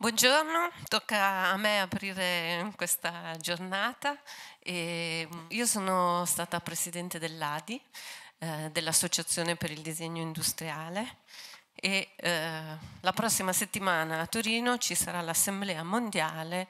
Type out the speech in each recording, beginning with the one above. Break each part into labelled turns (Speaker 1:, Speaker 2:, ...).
Speaker 1: Buongiorno, tocca a me aprire questa giornata. E mm, io sono stata presidente dell'ADI, eh, dell'Associazione per il Disegno Industriale e eh, la prossima settimana a Torino ci sarà l'Assemblea Mondiale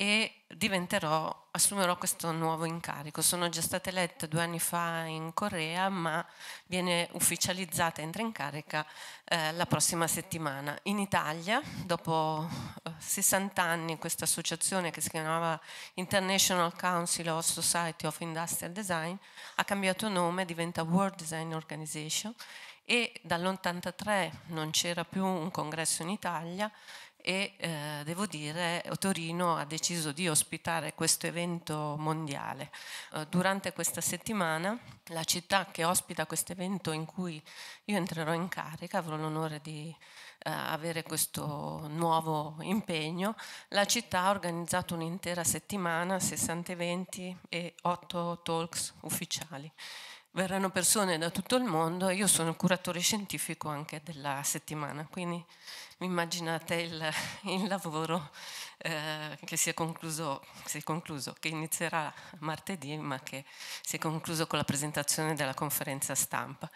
Speaker 1: e diventerò, assumerò questo nuovo incarico. Sono già stata eletta due anni fa in Corea, ma viene ufficializzata, entra in carica eh, la prossima settimana. In Italia, dopo 60 eh, anni, questa associazione che si chiamava International Council of Society of Industrial Design ha cambiato nome, diventa World Design Organization e dall'83 non c'era più un congresso in Italia e eh, devo dire Torino ha deciso di ospitare questo evento mondiale. Eh, durante questa settimana la città che ospita questo evento in cui io entrerò in carica, avrò l'onore di eh, avere questo nuovo impegno, la città ha organizzato un'intera settimana, 60 eventi e 8 talks ufficiali verranno persone da tutto il mondo e io sono curatore scientifico anche della settimana, quindi immaginate il, il lavoro eh, che si è, concluso, si è, concluso, che inizierà martedì ma che si è concluso con la presentazione della conferenza stampa.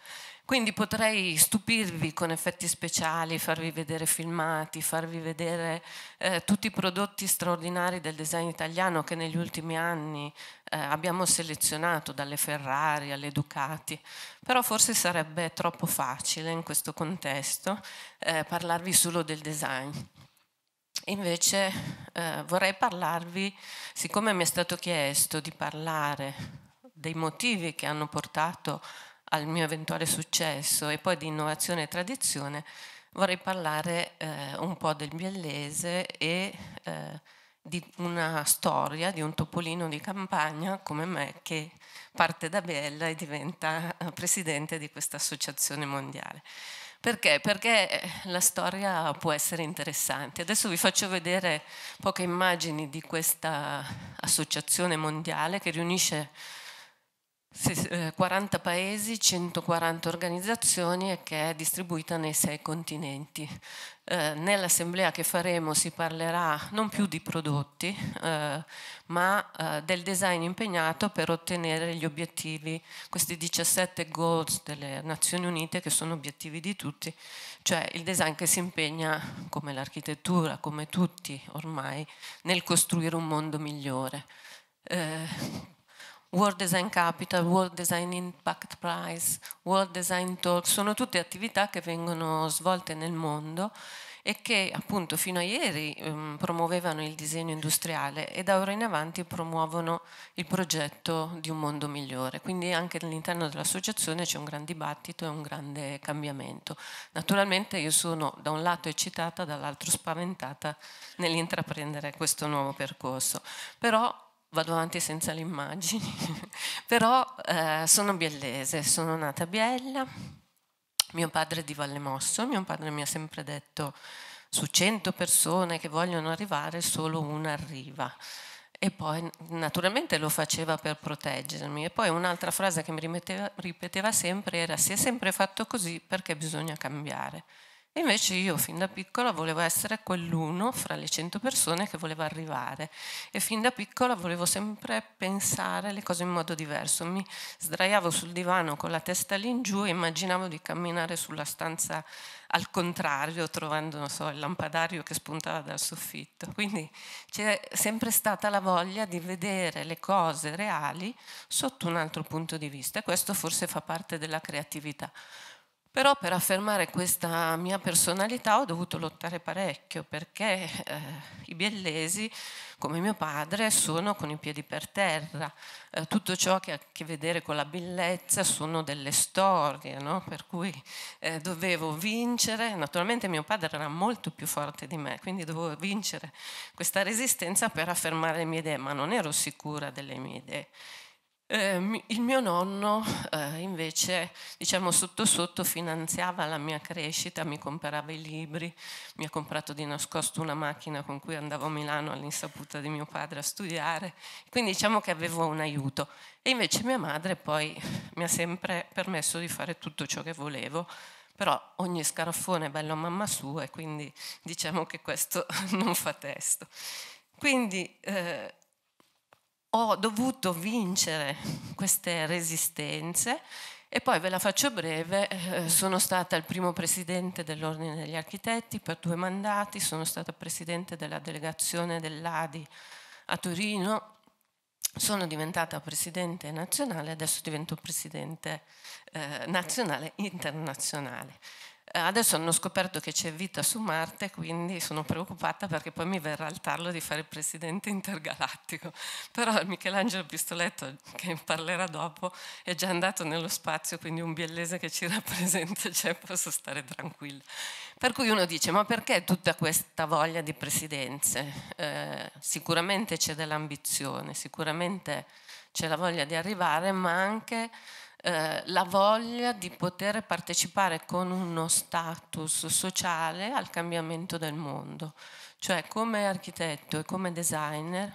Speaker 1: Quindi potrei stupirvi con effetti speciali, farvi vedere filmati, farvi vedere eh, tutti i prodotti straordinari del design italiano che negli ultimi anni eh, abbiamo selezionato, dalle Ferrari alle Ducati, però forse sarebbe troppo facile in questo contesto eh, parlarvi solo del design. Invece eh, vorrei parlarvi, siccome mi è stato chiesto di parlare dei motivi che hanno portato al mio eventuale successo e poi di innovazione e tradizione, vorrei parlare eh, un po' del biellese e eh, di una storia di un topolino di campagna come me che parte da Biella e diventa eh, presidente di questa associazione mondiale. Perché? Perché eh, la storia può essere interessante. Adesso vi faccio vedere poche immagini di questa associazione mondiale che riunisce 40 eh, paesi, 140 organizzazioni e che è distribuita nei sei continenti. Eh, Nell'assemblea che faremo si parlerà non più di prodotti, eh, ma eh, del design impegnato per ottenere gli obiettivi, questi 17 goals delle Nazioni Unite che sono obiettivi di tutti, cioè il design che si impegna, come l'architettura, come tutti ormai, nel costruire un mondo migliore. Eh, World Design Capital, World Design Impact Prize, World Design Talk, sono tutte attività che vengono svolte nel mondo e che appunto fino a ieri ehm, promuovevano il disegno industriale e da ora in avanti promuovono il progetto di un mondo migliore. Quindi anche all'interno dell'associazione c'è un gran dibattito e un grande cambiamento. Naturalmente io sono da un lato eccitata, dall'altro spaventata nell'intraprendere questo nuovo percorso, però vado avanti senza le immagini, però eh, sono biellese, sono nata a Biella, mio padre è di Vallemosso, mio padre mi ha sempre detto su 100 persone che vogliono arrivare solo una arriva e poi naturalmente lo faceva per proteggermi e poi un'altra frase che mi ripeteva sempre era si è sempre fatto così perché bisogna cambiare invece io fin da piccola volevo essere quell'uno fra le 100 persone che voleva arrivare e fin da piccola volevo sempre pensare le cose in modo diverso. Mi sdraiavo sul divano con la testa lì in giù e immaginavo di camminare sulla stanza al contrario, trovando so, il lampadario che spuntava dal soffitto. Quindi c'è sempre stata la voglia di vedere le cose reali sotto un altro punto di vista e questo forse fa parte della creatività. Però per affermare questa mia personalità ho dovuto lottare parecchio perché eh, i biellesi, come mio padre, sono con i piedi per terra. Eh, tutto ciò che ha a che vedere con la bellezza sono delle storie, no? per cui eh, dovevo vincere. Naturalmente mio padre era molto più forte di me, quindi dovevo vincere questa resistenza per affermare le mie idee, ma non ero sicura delle mie idee. Eh, il mio nonno eh, invece, diciamo sotto sotto, finanziava la mia crescita, mi comprava i libri, mi ha comprato di nascosto una macchina con cui andavo a Milano all'insaputa di mio padre a studiare, quindi diciamo che avevo un aiuto. E invece mia madre poi mi ha sempre permesso di fare tutto ciò che volevo, però ogni scaraffone è bello a mamma sua e quindi diciamo che questo non fa testo. Quindi eh, ho dovuto vincere queste resistenze e poi ve la faccio breve, eh, sono stata il primo presidente dell'Ordine degli Architetti per due mandati, sono stata presidente della delegazione dell'ADI a Torino, sono diventata presidente nazionale, adesso divento presidente eh, nazionale internazionale. Eh, adesso hanno scoperto che c'è vita su Marte, quindi sono preoccupata perché poi mi verrà il tarlo di fare il presidente intergalattico. Però Michelangelo Pistoletto, che parlerà dopo, è già andato nello spazio, quindi un biellese che ci rappresenta c'è, cioè posso stare tranquilla. Per cui uno dice, ma perché tutta questa voglia di presidenze? Eh, sicuramente c'è dell'ambizione, sicuramente c'è la voglia di arrivare, ma anche eh, la voglia di poter partecipare con uno status sociale al cambiamento del mondo. Cioè come architetto e come designer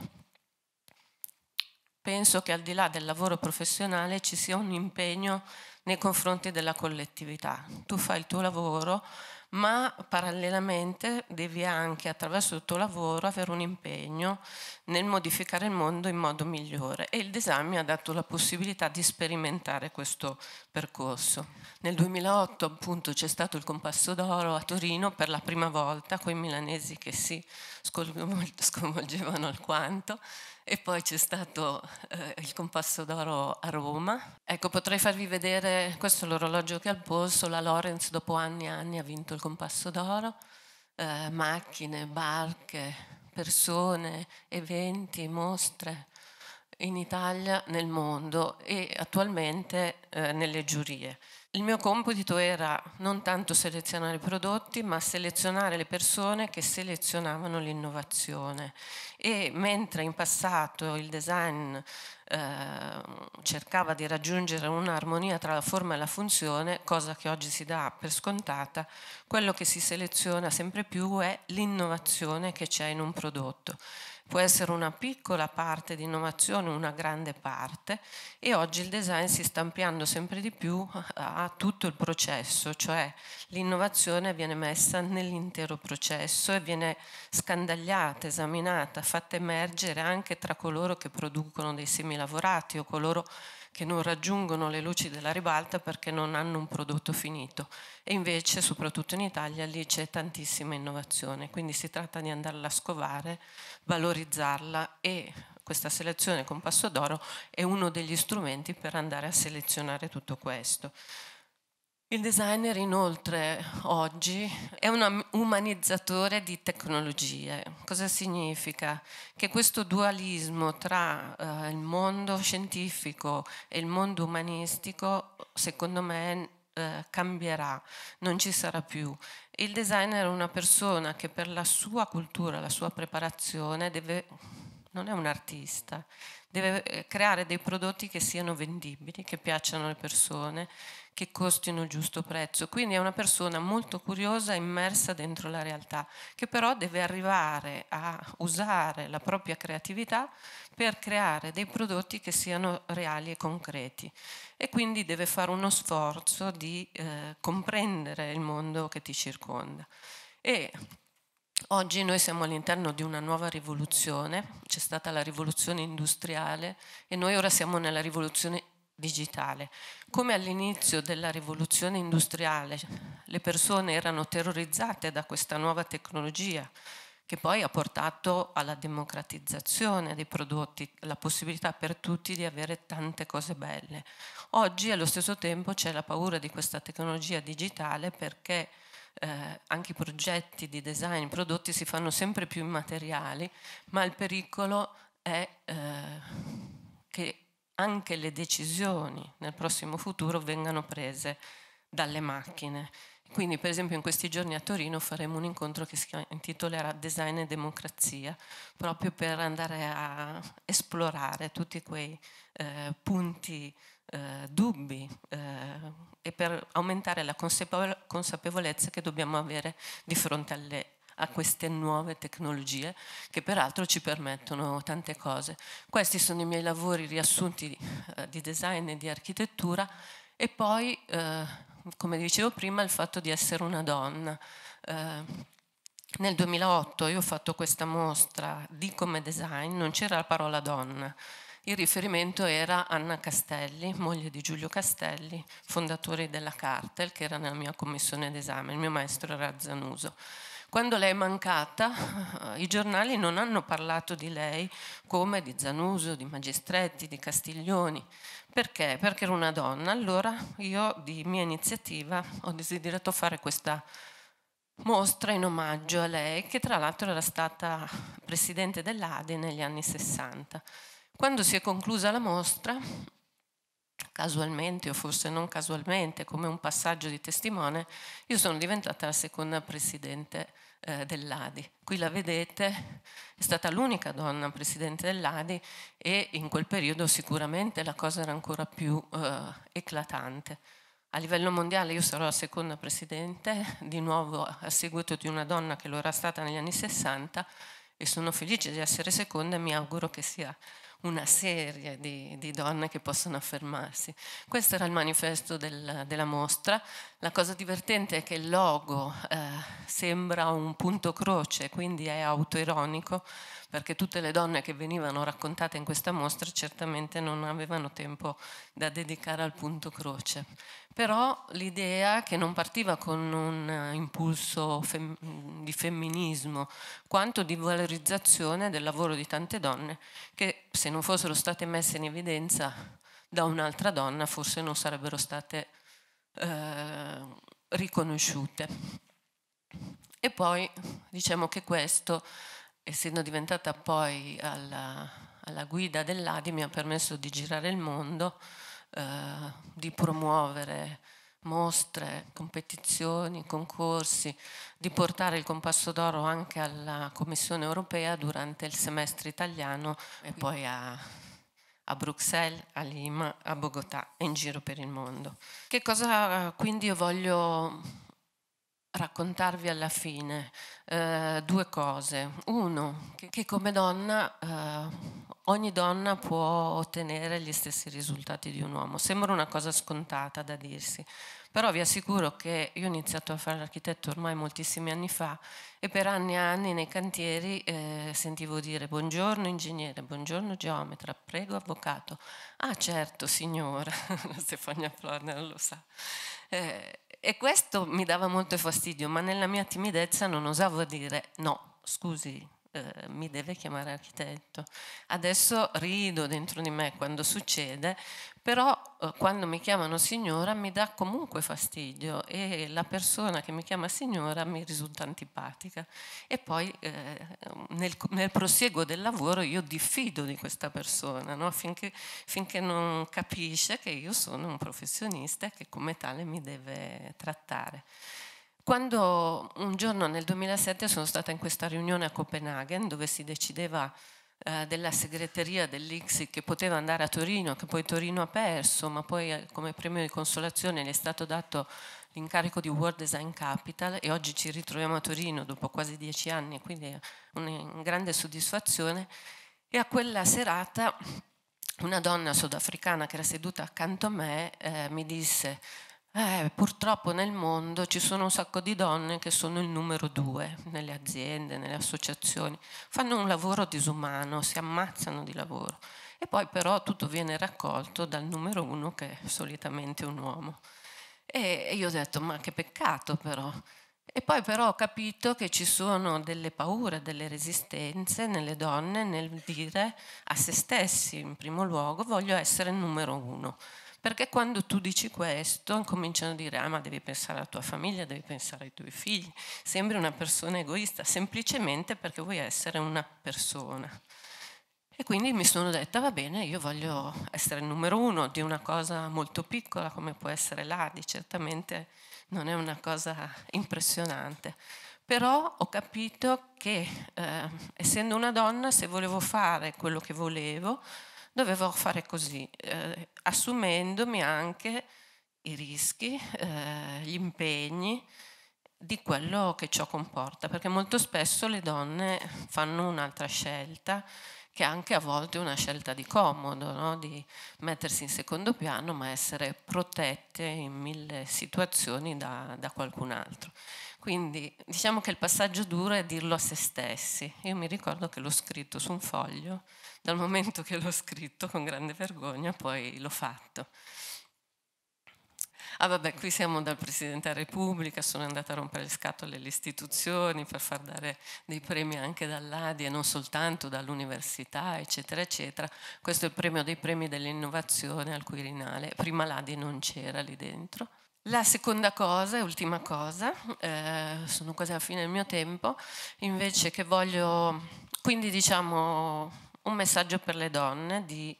Speaker 1: penso che al di là del lavoro professionale ci sia un impegno nei confronti della collettività. Tu fai il tuo lavoro, ma parallelamente devi anche attraverso il tuo lavoro avere un impegno nel modificare il mondo in modo migliore e il design mi ha dato la possibilità di sperimentare questo percorso. Nel 2008 appunto c'è stato il compasso d'oro a Torino per la prima volta, quei milanesi che si sconvolgevano alquanto e poi c'è stato eh, il compasso d'oro a Roma. Ecco, potrei farvi vedere, questo è l'orologio che ha al polso, la Lorenz dopo anni e anni ha vinto il compasso d'oro, eh, macchine, barche, persone, eventi, mostre in Italia, nel mondo e attualmente eh, nelle giurie. Il mio compito era non tanto selezionare i prodotti, ma selezionare le persone che selezionavano l'innovazione. E mentre in passato il design eh, cercava di raggiungere un'armonia tra la forma e la funzione, cosa che oggi si dà per scontata, quello che si seleziona sempre più è l'innovazione che c'è in un prodotto può essere una piccola parte di innovazione, una grande parte e oggi il design si sta ampliando sempre di più a tutto il processo, cioè l'innovazione viene messa nell'intero processo e viene scandagliata, esaminata, fatta emergere anche tra coloro che producono dei semilavorati o coloro che che non raggiungono le luci della ribalta perché non hanno un prodotto finito e invece soprattutto in Italia lì c'è tantissima innovazione, quindi si tratta di andarla a scovare, valorizzarla e questa selezione con passo d'oro è uno degli strumenti per andare a selezionare tutto questo. Il designer inoltre oggi è un umanizzatore di tecnologie. Cosa significa? Che questo dualismo tra eh, il mondo scientifico e il mondo umanistico secondo me eh, cambierà, non ci sarà più. Il designer è una persona che per la sua cultura, la sua preparazione deve non è un artista, deve eh, creare dei prodotti che siano vendibili, che piacciono alle persone, che costino il giusto prezzo. Quindi è una persona molto curiosa, immersa dentro la realtà, che però deve arrivare a usare la propria creatività per creare dei prodotti che siano reali e concreti. E quindi deve fare uno sforzo di eh, comprendere il mondo che ti circonda. E Oggi noi siamo all'interno di una nuova rivoluzione, c'è stata la rivoluzione industriale e noi ora siamo nella rivoluzione digitale. Come all'inizio della rivoluzione industriale le persone erano terrorizzate da questa nuova tecnologia che poi ha portato alla democratizzazione dei prodotti, la possibilità per tutti di avere tante cose belle. Oggi allo stesso tempo c'è la paura di questa tecnologia digitale perché eh, anche i progetti di design, i prodotti si fanno sempre più immateriali, ma il pericolo è eh, che anche le decisioni nel prossimo futuro vengano prese dalle macchine. Quindi per esempio in questi giorni a Torino faremo un incontro che si intitolerà Design e Democrazia, proprio per andare a esplorare tutti quei eh, punti eh, dubbi, eh, e per aumentare la consapevolezza che dobbiamo avere di fronte alle, a queste nuove tecnologie che peraltro ci permettono tante cose. Questi sono i miei lavori riassunti eh, di design e di architettura e poi, eh, come dicevo prima, il fatto di essere una donna. Eh, nel 2008 io ho fatto questa mostra di come design, non c'era la parola donna, il riferimento era Anna Castelli, moglie di Giulio Castelli, fondatore della Cartel, che era nella mia commissione d'esame, il mio maestro era Zanuso. Quando lei è mancata, eh, i giornali non hanno parlato di lei come di Zanuso, di Magistretti, di Castiglioni. Perché? Perché era una donna. Allora io, di mia iniziativa, ho desiderato fare questa mostra in omaggio a lei, che tra l'altro era stata presidente dell'ADE negli anni Sessanta. Quando si è conclusa la mostra, casualmente o forse non casualmente, come un passaggio di testimone, io sono diventata la seconda presidente eh, dell'Adi. Qui la vedete, è stata l'unica donna presidente dell'Adi e in quel periodo sicuramente la cosa era ancora più eh, eclatante. A livello mondiale io sarò la seconda presidente, di nuovo a seguito di una donna che lo era stata negli anni 60 e sono felice di essere seconda e mi auguro che sia una serie di, di, donne che possono affermarsi. Questo era il manifesto del, della mostra. La cosa divertente è che il logo eh, sembra un punto croce, quindi è autoironico, perché tutte le donne che venivano raccontate in questa mostra certamente non avevano tempo da dedicare al punto croce però l'idea che non partiva con un eh, impulso fem di femminismo, quanto di valorizzazione del lavoro di tante donne che se non fossero state messe in evidenza da un'altra donna forse non sarebbero state eh, riconosciute. E poi diciamo che questo, essendo diventata poi alla, alla guida dell'Adi, mi ha permesso di girare il mondo eh, di promuovere mostre, competizioni, concorsi, di portare il compasso d'oro anche alla Commissione europea durante il semestre italiano e poi a, a Bruxelles, a Lima, a Bogotà e in giro per il mondo. Che cosa quindi io voglio raccontarvi alla fine eh, due cose. Uno, che, che come donna eh, ogni donna può ottenere gli stessi risultati di un uomo. Sembra una cosa scontata da dirsi, però vi assicuro che io ho iniziato a fare l'architetto ormai moltissimi anni fa e per anni e anni nei cantieri eh, sentivo dire buongiorno ingegnere, buongiorno geometra, prego avvocato. Ah certo signora, Stefania Florner lo sa. Eh, e questo mi dava molto fastidio, ma nella mia timidezza non osavo dire no, scusi, eh, mi deve chiamare architetto. Adesso rido dentro di me quando succede, però eh, quando mi chiamano signora mi dà comunque fastidio e la persona che mi chiama signora mi risulta antipatica e poi eh, nel, nel, prosieguo del lavoro io diffido di questa persona no? finché, finché, non capisce che io sono un professionista e che come tale mi deve trattare. Quando un giorno nel 2007 sono stata in questa riunione a Copenaghen dove si decideva eh, della segreteria dell'ICSI che poteva andare a Torino, che poi Torino ha perso, ma poi eh, come premio di consolazione gli è stato dato l'incarico di World Design Capital e oggi ci ritroviamo a Torino dopo quasi dieci anni, quindi è una grande soddisfazione. E a quella serata una donna sudafricana che era seduta accanto a me eh, mi disse eh, purtroppo nel mondo ci sono un sacco di donne che sono il numero due nelle aziende, nelle associazioni, fanno un lavoro disumano, si ammazzano di lavoro e poi però tutto viene raccolto dal numero uno che è solitamente un uomo. E io ho detto, ma che peccato però. E poi però ho capito che ci sono delle paure, delle resistenze nelle donne nel dire a se stessi in primo luogo voglio essere il numero uno. Perché quando tu dici questo, cominciano a dire, ah ma devi pensare alla tua famiglia, devi pensare ai tuoi figli, sembri una persona egoista, semplicemente perché vuoi essere una persona. E quindi mi sono detta, va bene, io voglio essere il numero uno di una cosa molto piccola come può essere l'ADI, certamente non è una cosa impressionante, però ho capito che eh, essendo una donna, se volevo fare quello che volevo, dovevo fare così, eh, assumendomi anche i rischi, eh, gli impegni di quello che ciò comporta, perché molto spesso le donne fanno un'altra scelta che anche a volte è una scelta di comodo, no? di mettersi in secondo piano ma essere protette in mille situazioni da, da qualcun altro. Quindi diciamo che il passaggio duro è dirlo a se stessi. Io mi ricordo che l'ho scritto su un foglio dal momento che l'ho scritto con grande vergogna poi l'ho fatto. Ah vabbè, qui siamo dal Presidente della Repubblica, sono andata a rompere le scatole alle istituzioni per far dare dei premi anche dall'ADI e non soltanto dall'università, eccetera, eccetera. Questo è il premio dei premi dell'innovazione al Quirinale, prima l'ADI non c'era lì dentro. La seconda cosa, e ultima cosa, eh, sono quasi alla fine del mio tempo, invece che voglio, quindi diciamo un messaggio per le donne di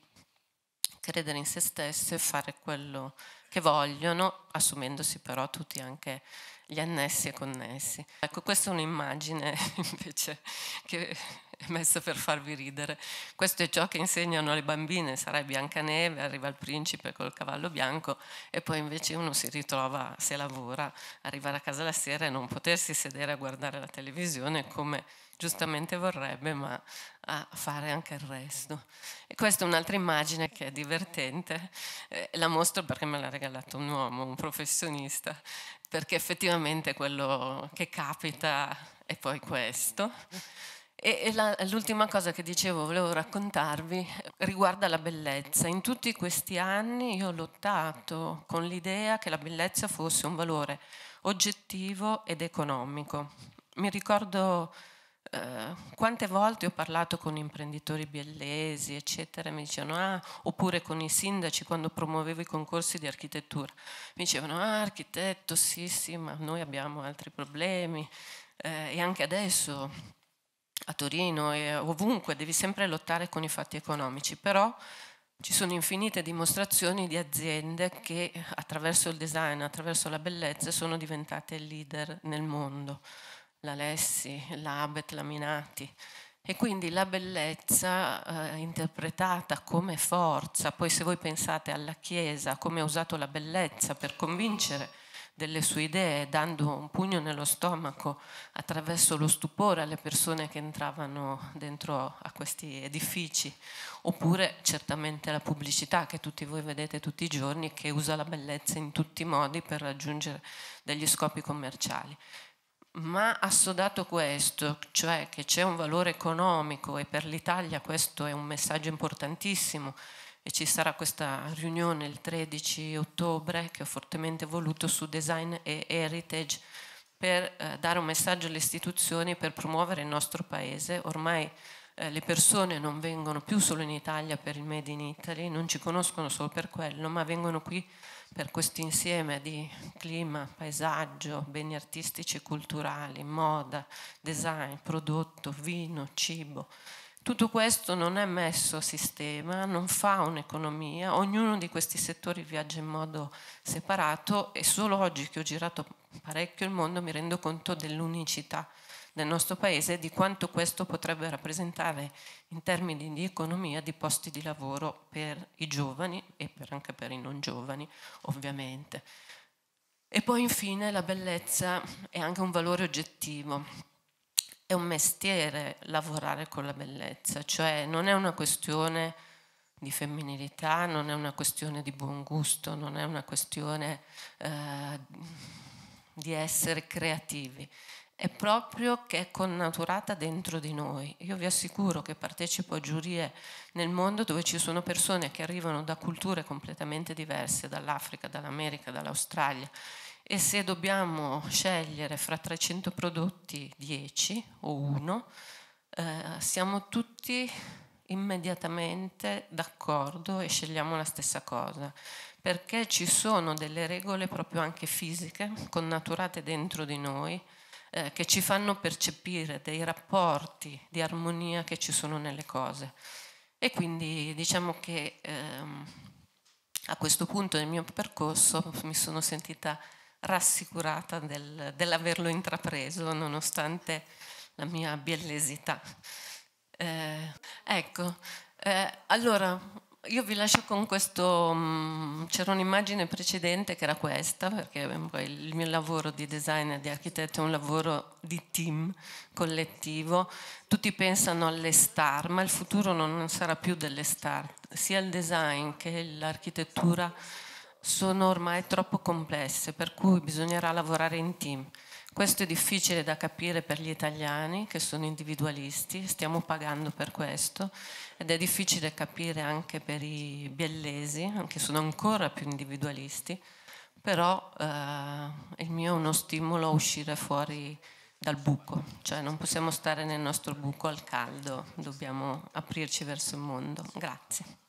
Speaker 1: credere in se stesse, e fare quello che vogliono, assumendosi però tutti anche gli annessi e connessi. Ecco, questa è un'immagine invece che messo per farvi ridere. Questo è ciò che insegnano le bambine, sarai Biancaneve, arriva il principe col cavallo bianco e poi invece uno si ritrova, se lavora, arrivare a casa la sera e non potersi sedere a guardare la televisione come giustamente vorrebbe, ma a fare anche il resto. E questa è un'altra immagine che è divertente, eh, la mostro perché me l'ha regalato un uomo, un professionista, perché effettivamente quello che capita è poi questo. E, l'ultima cosa che dicevo, volevo raccontarvi, eh, riguarda la bellezza. In tutti questi anni io ho lottato con l'idea che la bellezza fosse un valore oggettivo ed economico. Mi ricordo eh, quante volte ho parlato con imprenditori biellesi, eccetera, mi dicevano, ah, oppure con i sindaci quando promuovevo i concorsi di architettura, mi dicevano, ah, architetto, sì, sì, ma noi abbiamo altri problemi. Eh, e anche adesso a Torino e ovunque, devi sempre lottare con i fatti economici, però ci sono infinite dimostrazioni di aziende che attraverso il design, attraverso la bellezza sono diventate leader nel mondo, la Lessi, la Abet, la Minati. E quindi la bellezza eh, interpretata come forza, poi se voi pensate alla Chiesa, come ha usato la bellezza per convincere delle sue idee, dando un pugno nello stomaco attraverso lo stupore alle persone che entravano dentro a questi edifici, oppure certamente la pubblicità che tutti voi vedete tutti i giorni che usa la bellezza in tutti i modi per raggiungere degli scopi commerciali. Ma assodato questo, cioè che c'è un valore economico e per l'Italia questo è un messaggio importantissimo, e ci sarà questa riunione il 13 ottobre che ho fortemente voluto su design e heritage per eh, dare un messaggio alle istituzioni per promuovere il nostro paese. Ormai eh, le persone non vengono più solo in Italia per il Made in Italy, non ci conoscono solo per quello, ma vengono qui per questo insieme di clima, paesaggio, beni artistici e culturali, moda, design, prodotto, vino, cibo. Tutto questo non è messo a sistema, non fa un'economia, ognuno di questi settori viaggia in modo separato e solo oggi che ho girato parecchio il mondo mi rendo conto dell'unicità del nostro paese e di quanto questo potrebbe rappresentare in termini di economia di posti di lavoro per i giovani e per anche per i non giovani ovviamente. E poi infine la bellezza è anche un valore oggettivo è un mestiere lavorare con la bellezza, cioè non è una questione di femminilità, non è una questione di buon gusto, non è una questione eh, di essere creativi, è proprio che è connaturata dentro di noi. Io vi assicuro che partecipo a giurie nel mondo dove ci sono persone che arrivano da culture completamente diverse, dall'Africa, dall'America, dall'Australia, e se dobbiamo scegliere fra 300 prodotti 10 o 1, eh, siamo tutti immediatamente d'accordo e scegliamo la stessa cosa, perché ci sono delle regole proprio anche fisiche, connaturate dentro di noi, eh, che ci fanno percepire dei rapporti di armonia che ci sono nelle cose. E quindi diciamo che ehm, a questo punto del mio percorso mi sono sentita rassicurata del, dell'averlo intrapreso nonostante la mia biellesità. Eh, ecco, eh, allora io vi lascio con questo, mm, c'era un'immagine precedente che era questa, perché poi il mio lavoro di designer, di architetto è un lavoro di team collettivo, tutti pensano alle star, ma il futuro non sarà più delle star, sia il design che l'architettura sono ormai troppo complesse, per cui bisognerà lavorare in team. Questo è difficile da capire per gli italiani che sono individualisti, stiamo pagando per questo, ed è difficile capire anche per i biellesi, che sono ancora più individualisti, però eh, il mio è uno stimolo a uscire fuori dal buco, cioè non possiamo stare nel nostro buco al caldo, dobbiamo aprirci verso il mondo. Grazie.